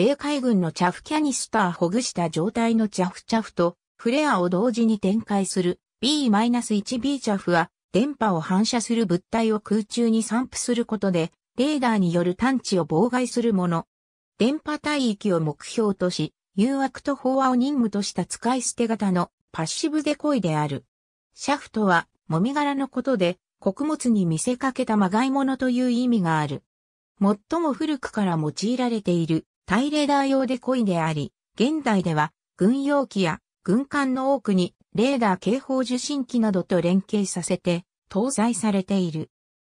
米海軍のチャフキャニスターほぐした状態のチャフチャフとフレアを同時に展開する B-1B チャフは電波を反射する物体を空中に散布することでレーダーによる探知を妨害するもの。電波帯域を目標とし、誘惑と飽和を任務とした使い捨て型のパッシブデコイである。シャフトは、もみ殻のことで、穀物に見せかけたまがいものという意味がある。最も古くから用いられているイレーダー用デコイであり、現代では軍用機や軍艦の多くにレーダー警報受信機などと連携させて搭載されている。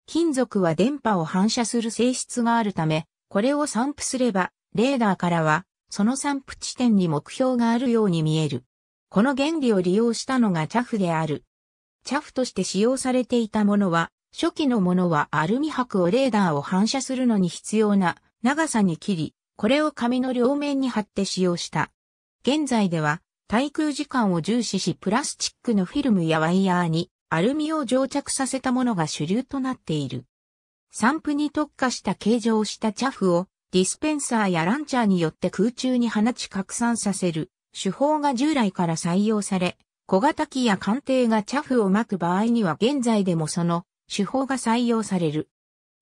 金属は電波を反射する性質があるため、これを散布すれば、レーダーからは、その散布地点に目標があるように見える。この原理を利用したのがチャフである。チャフとして使用されていたものは、初期のものはアルミ箔をレーダーを反射するのに必要な長さに切り、これを紙の両面に貼って使用した。現在では、対空時間を重視しプラスチックのフィルムやワイヤーにアルミを蒸着させたものが主流となっている。散布に特化した形状をしたチャフをディスペンサーやランチャーによって空中に放ち拡散させる手法が従来から採用され、小型機や艦艇がチャフを巻く場合には現在でもその手法が採用される。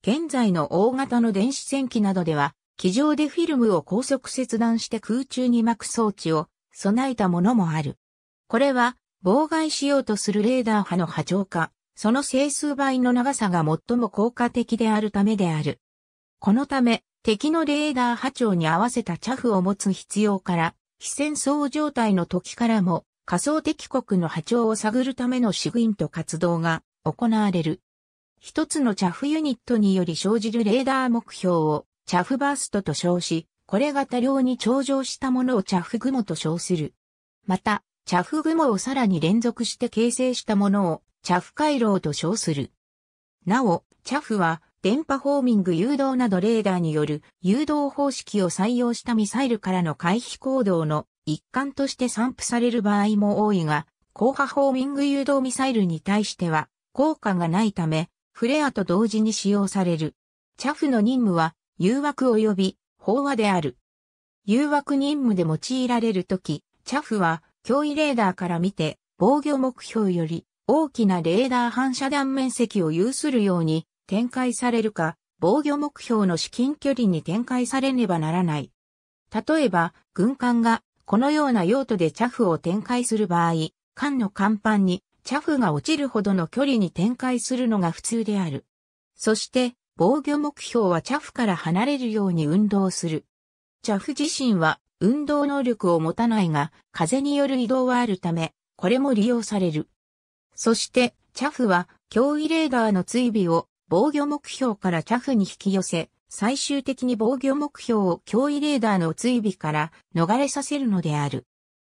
現在の大型の電子戦機などでは機上でフィルムを高速切断して空中に巻く装置を備えたものもある。これは妨害しようとするレーダー波の波長化、その整数倍の長さが最も効果的であるためである。このため、敵のレーダー波長に合わせたチャフを持つ必要から、非戦争状態の時からも、仮想敵国の波長を探るためのシグインと活動が行われる。一つのチャフユニットにより生じるレーダー目標をチャフバーストと称し、これが多量に頂上したものをチャフ雲と称する。また、チャフ雲をさらに連続して形成したものをチャフ回廊と称する。なお、チャフは電波ホーミング誘導などレーダーによる誘導方式を採用したミサイルからの回避行動の一環として散布される場合も多いが、高波ホーミング誘導ミサイルに対しては効果がないため、フレアと同時に使用される。チャフの任務は誘惑及び法話である。誘惑任務で用いられるとき、チャフは脅威レーダーから見て防御目標より大きなレーダー反射断面積を有するように展開されるか、防御目標の至近距離に展開されねばならない。例えば、軍艦がこのような用途でチャフを展開する場合、艦の甲板にチャフが落ちるほどの距離に展開するのが普通である。そして、防御目標はチャフから離れるように運動する。チャフ自身は運動能力を持たないが、風による移動はあるため、これも利用される。そして、チャフは、脅威レーダーの追尾を防御目標からチャフに引き寄せ、最終的に防御目標を脅威レーダーの追尾から逃れさせるのである。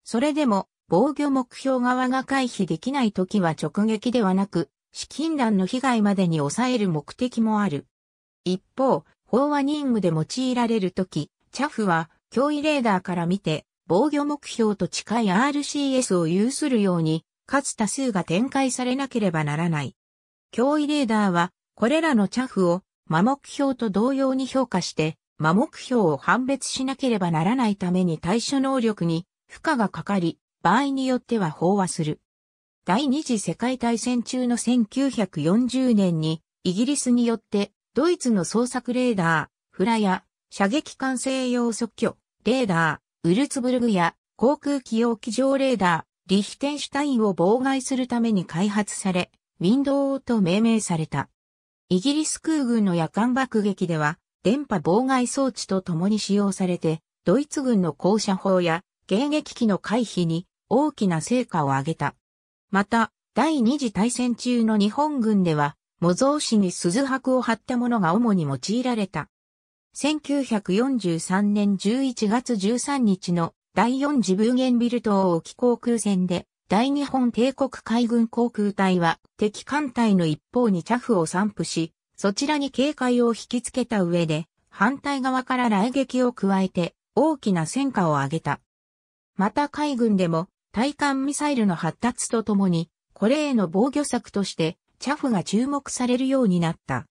それでも、防御目標側が回避できない時は直撃ではなく、資金弾の被害までに抑える目的もある。一方、飽和任務で用いられるとき、チャフは脅威レーダーから見て防御目標と近い RCS を有するように、かつ多数が展開されなければならない。脅威レーダーは、これらのチャフを、魔目標と同様に評価して、魔目標を判別しなければならないために対処能力に負荷がかかり、場合によっては飽和する。第二次世界大戦中の1940年に、イギリスによってドイツの捜索レーダー、フラや射撃管制用即挙、レーダー、ウルツブルグや航空機用機上レーダー、リヒテンシュタインを妨害するために開発され、ウィンドウと命名された。イギリス空軍の夜間爆撃では、電波妨害装置と共に使用されて、ドイツ軍の降車砲や迎撃機の回避に大きな成果を上げた。また、第二次大戦中の日本軍では、模造紙に鈴箔を貼ったものが主に用いられた。1943年11月13日の第4次ブーゲンビル島沖航空戦で、大日本帝国海軍航空隊は敵艦隊の一方にチャフを散布し、そちらに警戒を引きつけた上で、反対側から雷撃を加えて大きな戦果を上げた。また海軍でも対艦ミサイルの発達とともに、これへの防御策としてチャフが注目されるようになった。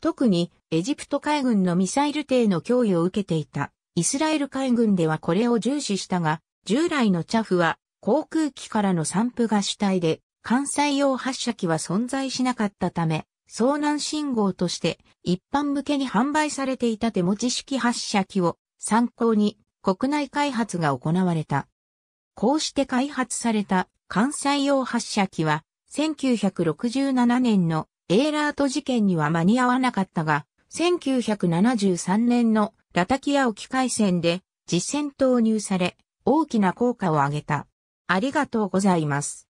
特にエジプト海軍のミサイル艇の供与を受けていたイスラエル海軍ではこれを重視したが、従来のチャフは航空機からの散布が主体で、関西用発射機は存在しなかったため、遭難信号として一般向けに販売されていた手持ち式発射機を参考に国内開発が行われた。こうして開発された関西用発射機は1967年のエーラート事件には間に合わなかったが、1973年のラタキア沖海戦で実戦投入され、大きな効果を上げた。ありがとうございます。